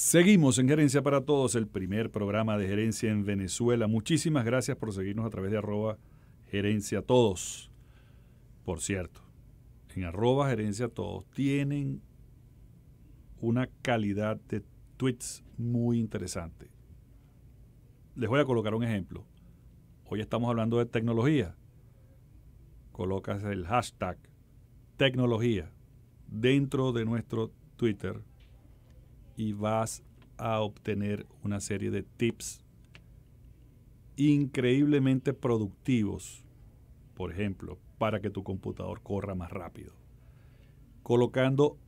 Seguimos en Gerencia para Todos, el primer programa de gerencia en Venezuela. Muchísimas gracias por seguirnos a través de arroba gerencia todos. Por cierto, en arroba gerencia todos tienen una calidad de tweets muy interesante. Les voy a colocar un ejemplo. Hoy estamos hablando de tecnología. Colocas el hashtag tecnología dentro de nuestro Twitter y vas a obtener una serie de tips increíblemente productivos, por ejemplo, para que tu computador corra más rápido. Colocando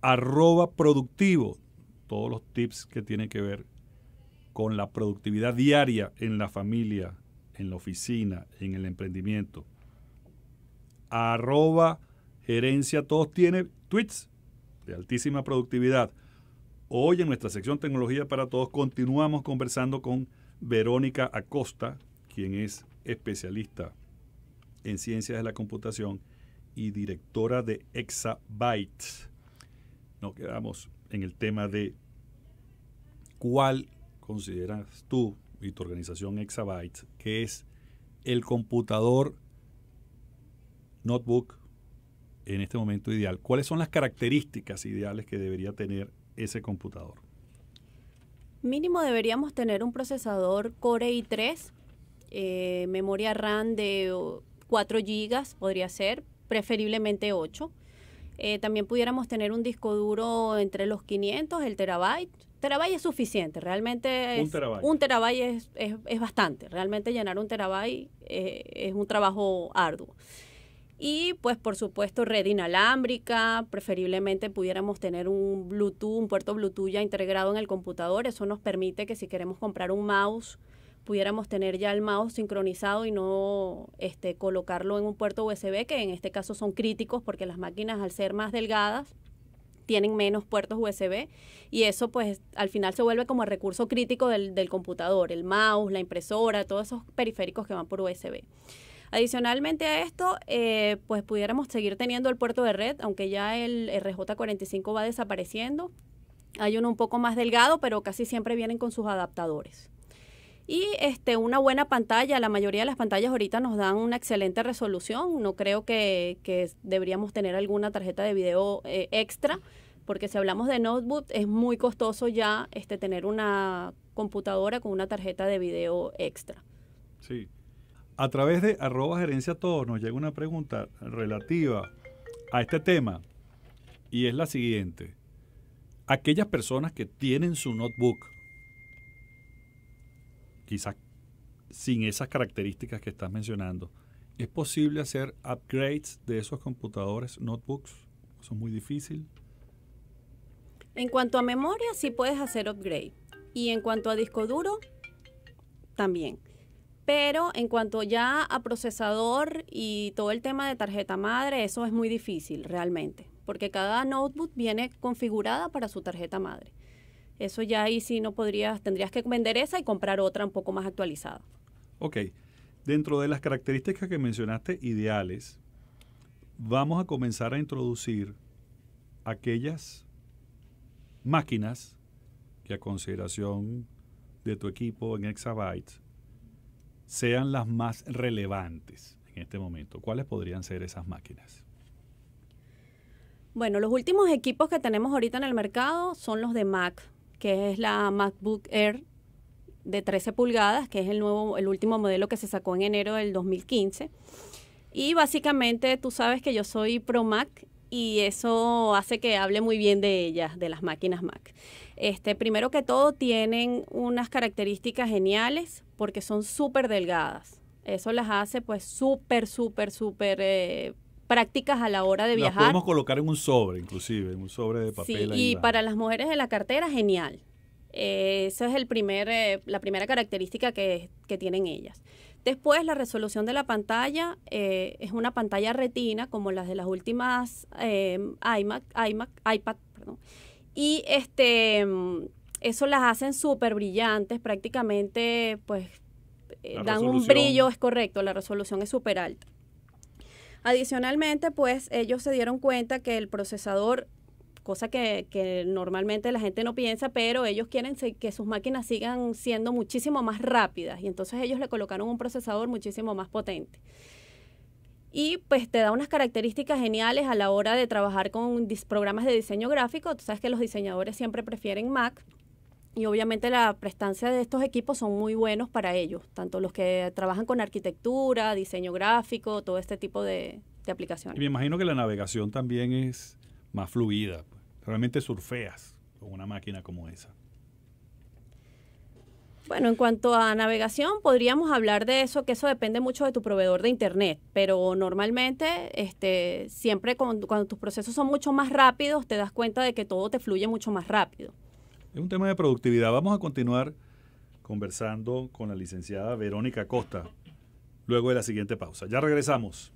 arroba productivo, todos los tips que tienen que ver con la productividad diaria en la familia, en la oficina, en el emprendimiento. Arroba gerencia, todos tienen tweets de altísima productividad Hoy en nuestra sección Tecnología para Todos continuamos conversando con Verónica Acosta, quien es especialista en ciencias de la computación y directora de Exabytes. Nos quedamos en el tema de cuál consideras tú y tu organización Exabytes que es el computador notebook en este momento ideal? ¿Cuáles son las características ideales que debería tener ese computador? Mínimo deberíamos tener un procesador Core i3, eh, memoria RAM de 4 GB podría ser, preferiblemente 8. Eh, también pudiéramos tener un disco duro entre los 500, el terabyte. Terabyte es suficiente, realmente un terabyte, es, bastante. Realmente llenar un terabyte eh, es un trabajo arduo. Y pues por supuesto red inalámbrica, preferiblemente pudiéramos tener un Bluetooth, un puerto Bluetooth ya integrado en el computador. Eso nos permite que si queremos comprar un mouse, pudiéramos tener ya el mouse sincronizado y no este, colocarlo en un puerto USB, que en este caso son críticos porque las máquinas al ser más delgadas tienen menos puertos USB y eso pues al final se vuelve como recurso crítico del, del computador, el mouse, la impresora, todos esos periféricos que van por USB. Adicionalmente a esto, eh, pues pudiéramos seguir teniendo el puerto de red, aunque ya el RJ45 va desapareciendo. Hay uno un poco más delgado, pero casi siempre vienen con sus adaptadores. Y este, una buena pantalla, la mayoría de las pantallas ahorita nos dan una excelente resolución. No creo que, deberíamos tener alguna tarjeta de video eh, extra, porque si hablamos de notebook es muy costoso ya este, tener una computadora con una tarjeta de video extra. Sí, a través de arroba gerencia todos nos llega una pregunta relativa a este tema y es la siguiente. Aquellas personas que tienen su notebook, quizás sin esas características que estás mencionando, ¿es posible hacer upgrades de esos computadores, notebooks? ¿Son es muy difícil. En cuanto a memoria, sí puedes hacer upgrade. Y en cuanto a disco duro, también. Pero en cuanto ya a procesador y todo el tema de tarjeta madre, eso es muy difícil realmente, porque cada notebook viene configurada para su tarjeta madre. Eso ya ahí sí no podrías, tendrías que vender esa y comprar otra un poco más actualizada. Ok, dentro de las características que mencionaste ideales, vamos a comenzar a introducir aquellas máquinas que a consideración de tu equipo en exabytes sean las más relevantes en este momento? ¿Cuáles podrían ser esas máquinas? Bueno, los últimos equipos que tenemos ahorita en el mercado son los de Mac, que es la MacBook Air de 13 pulgadas, que es el nuevo, el último modelo que se sacó en enero del 2015. Y básicamente tú sabes que yo soy pro Mac y eso hace que hable muy bien de ellas, de las máquinas Mac. Este, primero que todo, tienen unas características geniales porque son súper delgadas. Eso las hace pues súper, súper, súper eh, prácticas a la hora de viajar. Las podemos colocar en un sobre, inclusive, en un sobre de papel. Sí, y para las mujeres de la cartera, genial. Eh, esa es el primer, eh, la primera característica que, tienen ellas. Después, la resolución de la pantalla eh, es una pantalla retina, como las de las últimas iMac, iPad, Y este, eso las hacen súper brillantes, prácticamente, pues, dan un brillo, es correcto, la resolución es súper alta. Adicionalmente, pues ellos se dieron cuenta que el procesador cosa que, normalmente la gente no piensa, pero ellos quieren que sus máquinas sigan siendo muchísimo más rápidas y entonces ellos le colocaron un procesador muchísimo más potente y pues te da unas características geniales a la hora de trabajar con programas de diseño gráfico. Tú sabes que los diseñadores siempre prefieren Mac y obviamente la prestancia de estos equipos son muy buenos para ellos, tanto los que trabajan con arquitectura, diseño gráfico, todo este tipo de, de aplicaciones. Y me imagino que la navegación también es más fluida. Pues. Realmente surfeas con una máquina como esa. Bueno, en cuanto a navegación, podríamos hablar de eso, que eso depende mucho de tu proveedor de Internet, pero normalmente, este, siempre cuando, cuando tus procesos son mucho más rápidos, te das cuenta de que todo te fluye mucho más rápido. Es un tema de productividad. Vamos a continuar conversando con la licenciada Verónica Costa, luego de la siguiente pausa. Ya regresamos.